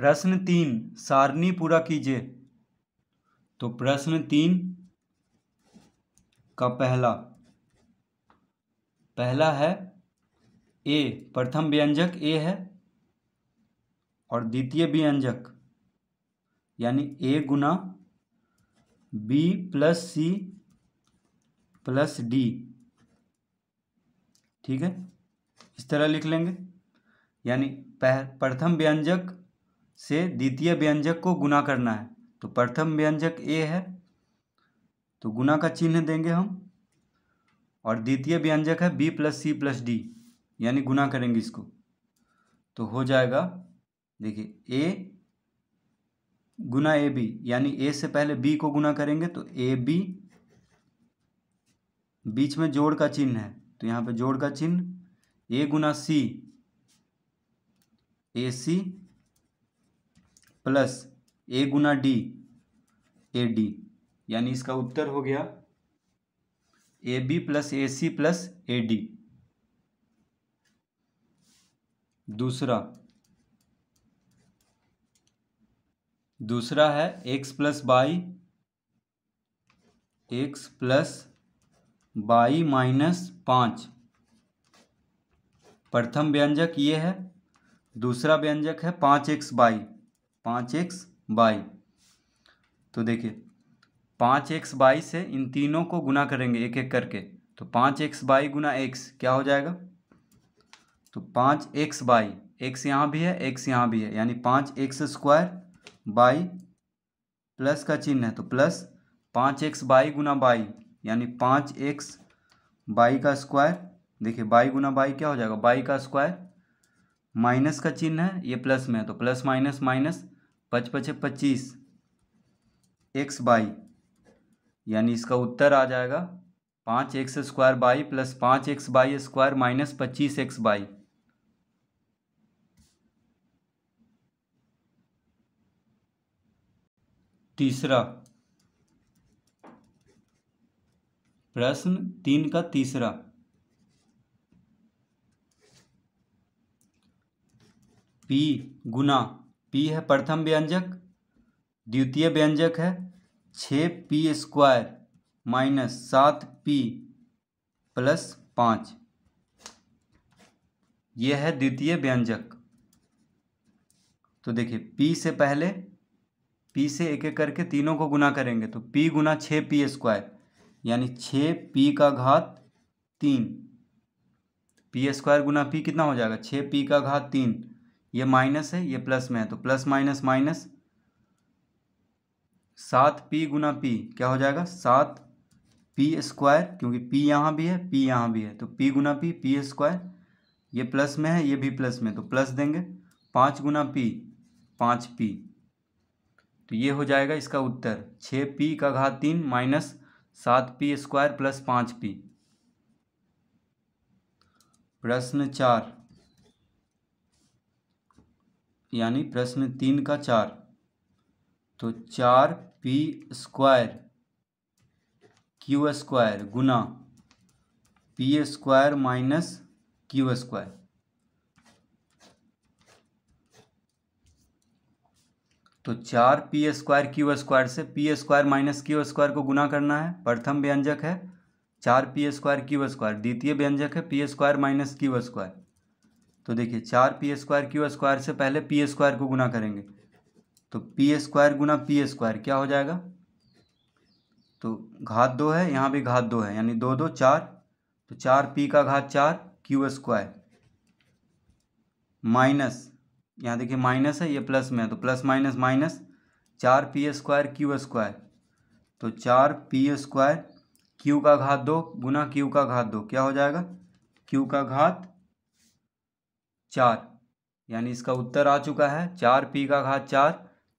प्रश्न तीन सारणी पूरा कीजिए तो प्रश्न तीन का पहला पहला है ए प्रथम व्यंजक ए है और द्वितीय व्यंजक यानी ए गुना B plus C plus D ठीक है इस तरह लिख लेंगे यानी प्रथम व्यंजक से द्वितीय व्यंजक को गुना करना है तो प्रथम व्यंजक ए है तो गुना का चिन्ह देंगे हम और द्वितीय व्यंजक है B plus C plus D यानी गुना करेंगे इसको तो हो जाएगा देखिए ए गुना ए बी यानी ए से पहले बी को गुना करेंगे तो ए बी बीच में जोड़ का चिन्ह है तो यहाँ पे जोड़ का चिन्ह ए गुना C A C plus A गुना डी ए डी यानी इसका उत्तर हो गया A B plus A C plus A D दूसरा दूसरा है X plus Y X plus Y minus पाँच प्रथम व्यंजक ये है दूसरा व्यंजक है पाँच एक्स बाई पाँच एक्स बाई तो देखिए पाँच एक्स बाई से इन तीनों को गुना करेंगे एक एक करके तो पाँच एक्स बाई गुना एक्स क्या हो जाएगा तो पाँच एक्स बाई एक्स यहाँ भी है एक्स यहाँ भी है यानी पाँच एक्स स्क्वायर बाई प्लस का चिन्ह है तो प्लस पाँच एक्स बाई गुना बाई यानी पाँच एक्स बाई का स्क्वायर देखिए बाई गुना बाई क्या हो जाएगा बाई का स्क्वायर माइनस का चिन्ह है ये प्लस में है तो प्लस माइनस माइनस पच पचे पच्चीस एक्स बाई यानी इसका उत्तर आ जाएगा पाँच एक्स स्क्वायर बाई प्लस पाँच एक्स बाई स्क्वायर माइनस पच्चीस एक्स बाई तीसरा प्रश्न तीन का तीसरा पी गुना पी है प्रथम व्यंजक द्वितीय व्यंजक है छ पी स्क्वायर माइनस सात पी प्लस पाँच यह है द्वितीय व्यंजक तो देखिए पी से पहले पी से एक एक करके तीनों को गुना करेंगे तो पी गुना छ पी स्क्वायर यानी छ पी का घात तीन पी स्क्वायर गुना पी कितना हो जाएगा छ पी का घात तीन ये माइनस है ये प्लस में है तो प्लस माइनस माइनस सात पी गुना पी क्या हो जाएगा सात पी स्क्वायर क्योंकि पी यहाँ भी है पी यहाँ भी है तो पी गुना पी पी स्क्वायर ये प्लस में है ये भी प्लस में तो प्लस देंगे पाँच गुना पी पाँच पी तो ये हो जाएगा इसका उत्तर छः पी का घात तीन माइनस सात पी स्क्वायर प्लस पाँच पी प्रश्न चार यानी प्रश्न तीन का चार तो चार पी स्क्वायर क्यू स्क्वायर गुना P square minus Q square तो चार पी स्क्वायर क्यू स्क्वायर से P square minus Q square को गुना करना है प्रथम व्यंजक है चार पी स्क्वायर क्यू स्क्वायर द्वितीय व्यंजक है P square minus Q square तो देखिए चार पी स्क्वायर क्यू स्क्वायर से पहले पी स्क्वायर को गुना करेंगे तो पी स्क्वायर गुना पी स्क्वायर क्या हो जाएगा तो घात दो है यहाँ भी घात दो है यानी दो दो चार तो चार पी का घात चार क्यू स्क्वायर माइनस यहाँ देखिए माइनस है ये प्लस में है तो प्लस माइनस माइनस चार पी स्क्वायर क्यू स्क्वायर तो चार पी स्क्वायर क्यू का घात दो गुना क्यू का घात दो क्या हो जाएगा क्यू का घात चार यानी इसका उत्तर आ चुका है चार पी का घात चार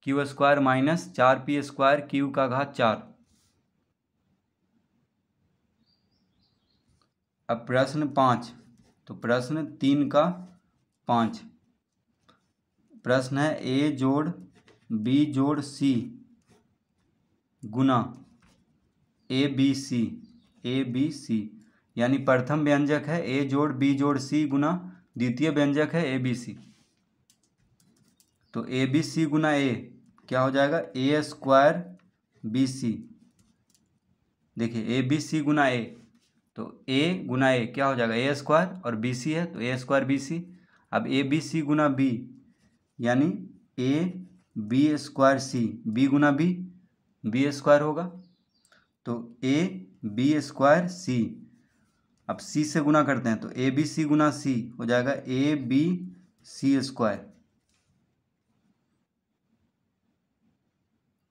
क्यू स्क्वायर माइनस चार पी स्क्वायर क्यू का घात चार अब प्रश्न पाँच तो प्रश्न तीन का पाँच प्रश्न है ए जोड़ बी जोड़ सी गुना a B c a B C यानी प्रथम व्यंजक है ए जोड़ बी जोड़ सी गुना द्वितीय व्यंजक है ए बी सी तो ए बी सी गुना ए क्या हो जाएगा ए स्क्वायर बी सी देखिए ए बी सी गुना ए तो ए गुना ए क्या हो जाएगा ए स्क्वायर और बी सी है तो ए स्क्वायर बी सी अब ए बी सी गुना बी यानी A B square C B गुना बी बी स्क्वायर होगा तो ए बी स्क्वायर सी अब सी से गुना करते हैं तो ए बी सी गुना सी हो जाएगा ए बी सी स्क्वायर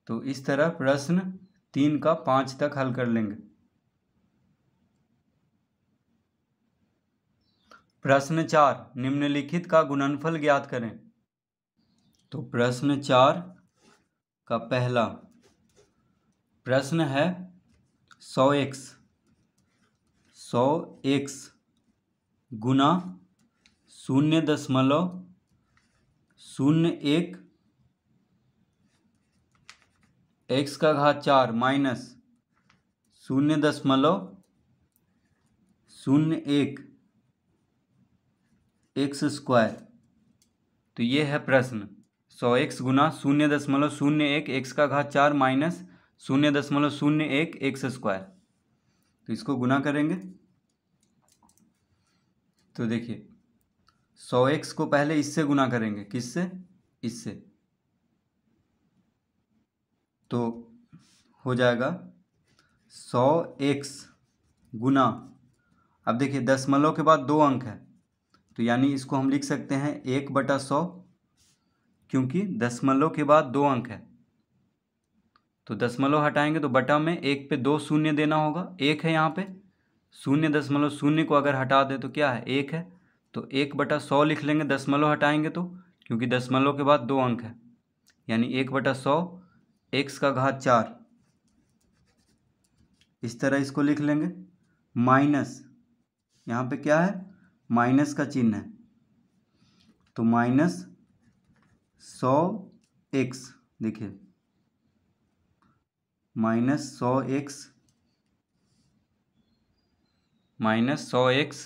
तो इस तरह प्रश्न तीन का पांच तक हल कर लेंगे प्रश्न चार निम्नलिखित का गुणनफल ज्ञात करें तो प्रश्न चार का पहला प्रश्न है सौ एक्स सौ एक्स गुना शून्य दशमलव शून्य एक एक्स का घात चार माइनस शून्य दशमलव शून्य एक एक्स स्क्वायर तो ये है प्रश्न सौ एक्स गुना शून्य दशमलव शून्य एक एक्स का घात चार माइनस शून्य दशमलव शून्य एक एक्स स्क्वायर तो इसको गुना करेंगे तो देखिए सौ एक्स को पहले इससे गुना करेंगे किससे इससे तो हो जाएगा सौ एक्स गुना अब देखिए दशमलव के बाद दो अंक है तो यानी इसको हम लिख सकते हैं एक बटा सौ क्योंकि दशमलव के बाद दो अंक है तो दशमलव हटाएंगे तो बटा में एक पे दो शून्य देना होगा एक है यहाँ पे शून्य दशमलव शून्य को अगर हटा दें तो क्या है एक है तो एक बटा सौ लिख लेंगे दशमलव हटाएंगे तो क्योंकि दशमलव के बाद दो अंक है यानी एक बटा सौ एक्स का घात चार इस तरह इसको लिख लेंगे माइनस यहाँ पे क्या है माइनस का चिन्ह है तो माइनस सौ एक्स देखिए माइनस सौ एक्स माइनस सौ एक्स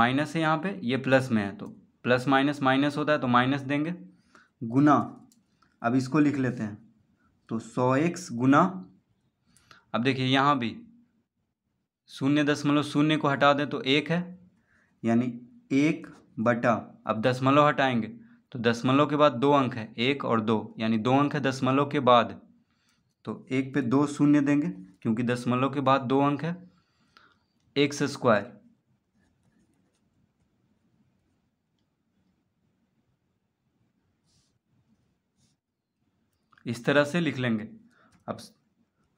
माइनस है यहाँ पे ये प्लस में है तो प्लस माइनस माइनस होता है तो माइनस देंगे गुना अब इसको लिख लेते हैं तो सौ एक्स गुना अब देखिए यहाँ भी शून्य दशमलव शून्य को हटा दें तो एक है यानी एक बटा अब दशमलव हटाएंगे तो दशमलव के बाद दो अंक है एक और दो यानी दो अंक है दशमलव के बाद तो एक पे दो शून्य देंगे क्योंकि दशमलव के बाद दो अंक है एक्स स्क्वायर इस तरह से लिख लेंगे अब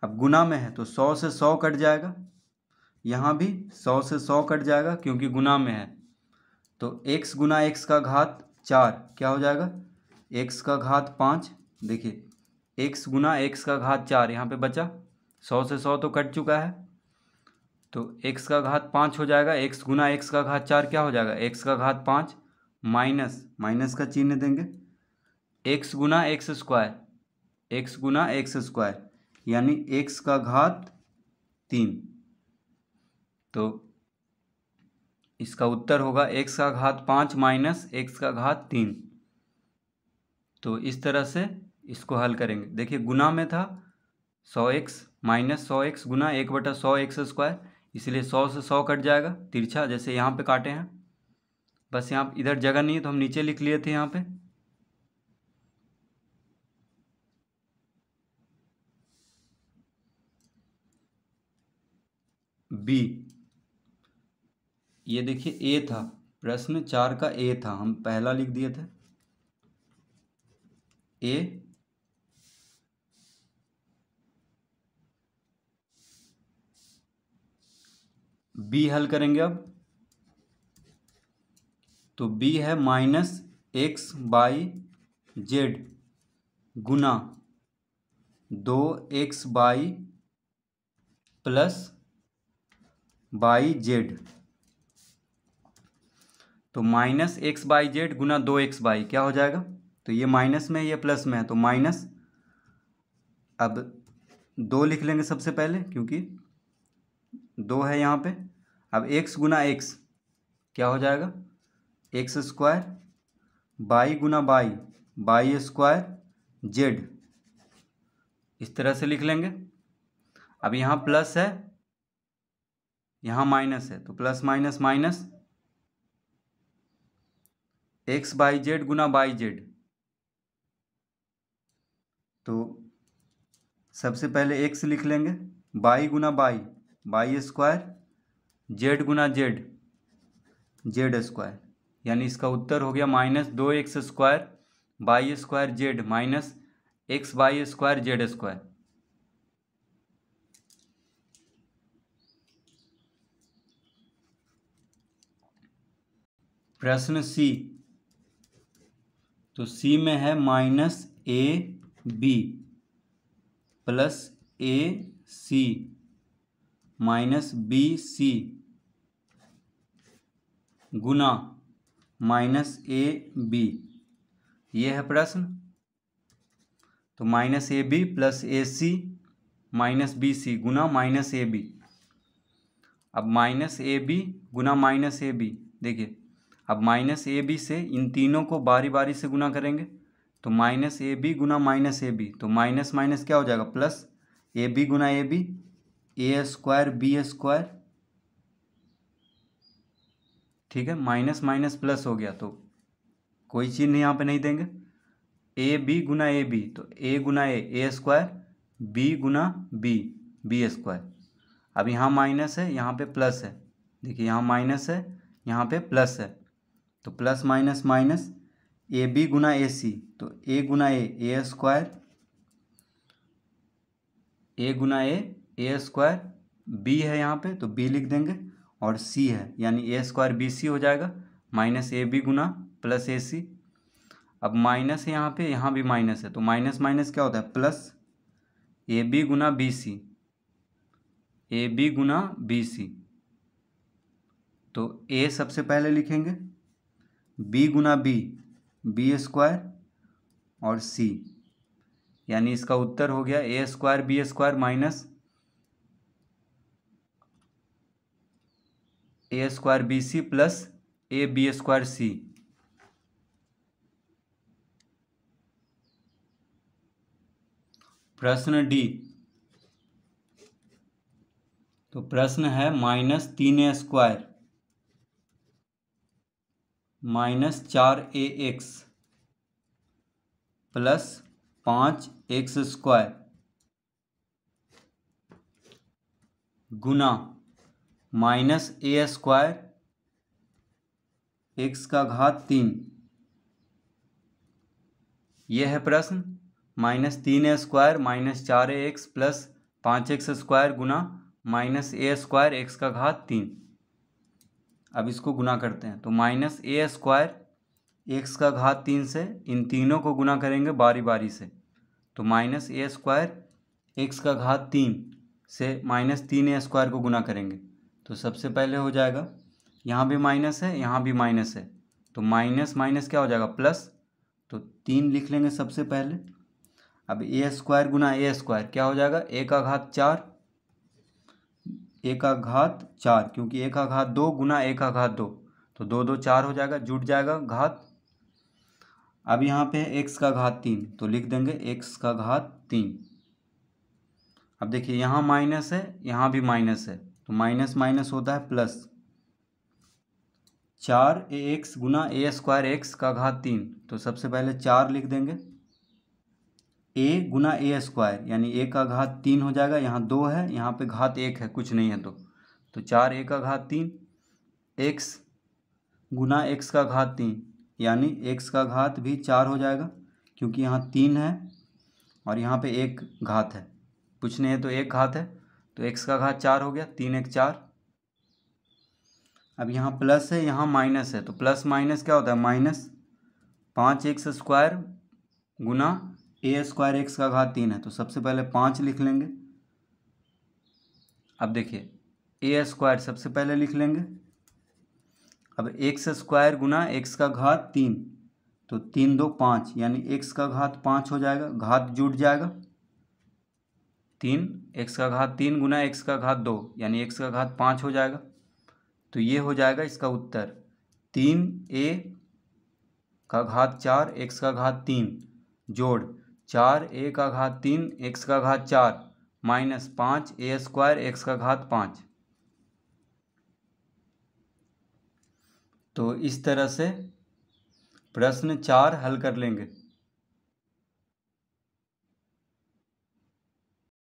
अब गुना में है तो सौ से सौ कट जाएगा यहाँ भी सौ से सौ कट जाएगा क्योंकि गुना में है तो एक्स गुना एक्स का घात चार क्या हो जाएगा एक्स का घात पाँच देखिए एक्स गुना एक्स का घात चार यहाँ पे बचा सौ से सौ तो कट चुका है तो एक्स का घात पाँच हो जाएगा एक्स गुना एक्स का घात चार क्या हो जाएगा एक्स का घात पाँच माइनस माइनस का चिन्ह देंगे एक्स गुना एक्स स्क्वायर एक्स गुना एक्स स्क्वायर यानी एक्स का घात तीन तो इसका उत्तर होगा एक्स का घात पाँच माइनस एक्स का घात तीन तो इस तरह से इसको हल करेंगे देखिए गुना में था सौ एक्स माइनस सौ एक्स गुना एक बटा सौ एक्स स्क्वायर इसलिए सौ से सौ कट जाएगा तिरछा जैसे यहाँ पे काटे हैं बस यहाँ इधर जगह नहीं है तो हम नीचे लिख लिए थे यहाँ पे बी ये देखिए ए था प्रश्न चार का ए था हम पहला लिख दिए थे ए बी हल करेंगे अब तो बी है माइनस एक्स बाई जेड गुना दो X Y plus Y Z तो माइनस एक्स बाई जेड गुना दो एक्स बाई क्या हो जाएगा तो ये माइनस में ये प्लस में है तो माइनस अब दो लिख लेंगे सबसे पहले क्योंकि दो है यहाँ पे अब एक्स गुना एक्स क्या हो जाएगा एक्स स्क्वायर बाई गुना बाई बाई स्क्वायर जेड इस तरह से लिख लेंगे अब यहाँ प्लस है यहाँ माइनस है तो plus minus minus x by Z गुना बाई जेड तो सबसे पहले एक्स लिख लेंगे बाई गुना बाई बाई स्क्वायर जेड गुना जेड जेड स्क्वायर यानी इसका उत्तर हो गया माइनस दो x square y square z minus x by square z square प्रश्न सी तो सी में है minus a B plus A c minus b c गुना माइनस ए बी ये है प्रश्न तो minus a B plus A c minus b c गुना माइनस ए बी अब माइनस ए बी गुना माइनस ए बी देखिए अब माइनस ए बी से इन तीनों को बारी बारी से गुना करेंगे तो माइनस ए बी गुना माइनस ए बी तो माइनस माइनस क्या हो जाएगा प्लस ए बी गुना a b a square b square ठीक है माइनस माइनस प्लस हो गया तो कोई नहीं यहाँ पे नहीं देंगे ए बी गुना ए बी तो ए गुना ए ए स्क्वायर बी गुना बी बी स्क्वायर अब यहाँ माइनस है यहाँ पे प्लस है देखिए यहाँ माइनस है यहाँ पे प्लस है तो plus minus minus a b गुना ए सी तो ए गुना ए ए स्क्वायर ए गुना ए ए स्क्वायर बी है यहाँ पे तो बी लिख देंगे और सी है यानी ए स्क्वायर बी सी हो जाएगा माइनस ए बी गुना प्लस ए सी अब माइनस है यहाँ पे यहाँ भी माइनस है तो माइनस माइनस क्या होता है प्लस ए बी गुना बी सी ए बी गुना बी सी तो ए सबसे पहले लिखेंगे बी गुना बी बी स्क्वायर और सी यानी इसका उत्तर हो गया a square b square minus a square b c plus a B square c प्रश्न डी तो प्रश्न है माइनस तीन ए स्क्वायर माइनस चार ए एक्स प्लस पांच एक्स स्क्वायर गुना माइनस ए स्क्वायर एक्स का घात तीन यह है प्रश्न माइनस तीन ए स्क्वायर माइनस चार ए एक्स प्लस पाँच एक्स स्क्वायर गुना माइनस ए स्क्वायर एक्स का घात तीन अब इसको गुना करते हैं तो माइनस ए स्क्वायर एक्स का घात तीन से इन तीनों को गुना करेंगे बारी बारी से तो माइनस ए स्क्वायर एक्स का घात तीन से माइनस तीन ए स्क्वायर को गुना करेंगे तो सबसे पहले हो जाएगा यहाँ भी माइनस है यहाँ भी माइनस है तो माइनस माइनस क्या हो जाएगा प्लस तो तीन लिख लेंगे सबसे पहले अब ए स्क्वायर गुना ए स्क्वायर क्या हो जाएगा ए का घात चार ए का घात चार क्योंकि ए का घात दो गुना ए का घात दो तो दो दो चार हो जाएगा जुट जाएगा घात अब यहाँ पे एक्स का घात तीन तो लिख देंगे एक्स का घात तीन अब देखिए यहाँ माइनस है यहाँ भी माइनस है तो माइनस माइनस होता है प्लस चार ए एक्स गुना ए स्क्वायर एक्स का घात तीन तो सबसे पहले चार लिख देंगे ए गुना ए स्क्वायर यानी ए का घात तीन हो जाएगा यहाँ दो है यहाँ पे घात एक है कुछ नहीं है तो तो चार ए का घात तीन एक्स गुना एक्स का घात तीन यानी एक्स का घात भी चार हो जाएगा क्योंकि यहाँ तीन है और यहाँ पे एक घात है कुछ नहीं है तो एक घात है तो एक्स का घात चार हो गया तीन एक चार अब यहाँ प्लस है यहाँ माइनस है तो प्लस माइनस क्या होता है माइनस पाँच एक्स स्क्वायर गुना ए स्क्वायर एक्स का घात तीन है तो सबसे पहले पाँच लिख लेंगे अब देखिए ए स्क्वायर सबसे पहले लिख लेंगे अब एक्स स्क्वायर गुना एक्स का घात तीन तो तीन दो पाँच यानी एक्स का घात पाँच हो जाएगा घात जुट जाएगा तीन एक्स का घात तीन गुना एक्स का घात दो यानी एक्स का घात पाँच हो जाएगा तो ये हो जाएगा इसका उत्तर तीन ए का घात चार एक्स का घात तीन जोड़ चार ए का घात तीन एक्स का घात चार माइनस पाँच ए स्क्वायर एक्स का घात पाँच तो इस तरह से प्रश्न चार हल कर लेंगे